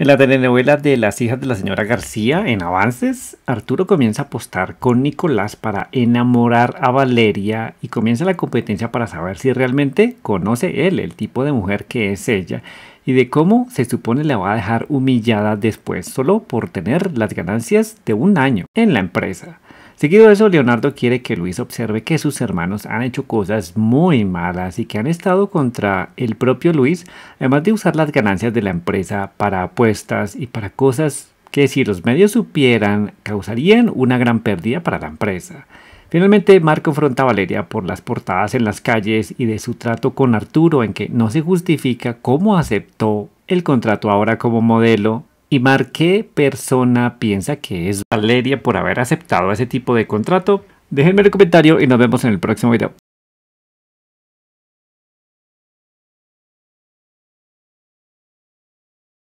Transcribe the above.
En la telenovela de Las hijas de la señora García, en Avances, Arturo comienza a apostar con Nicolás para enamorar a Valeria y comienza la competencia para saber si realmente conoce él el tipo de mujer que es ella y de cómo se supone la va a dejar humillada después solo por tener las ganancias de un año en la empresa. Seguido de eso, Leonardo quiere que Luis observe que sus hermanos han hecho cosas muy malas y que han estado contra el propio Luis, además de usar las ganancias de la empresa para apuestas y para cosas que si los medios supieran causarían una gran pérdida para la empresa. Finalmente, Mark confronta a Valeria por las portadas en las calles y de su trato con Arturo en que no se justifica cómo aceptó el contrato ahora como modelo y qué persona piensa que es Valeria por haber aceptado ese tipo de contrato? Déjenme en el comentario y nos vemos en el próximo video.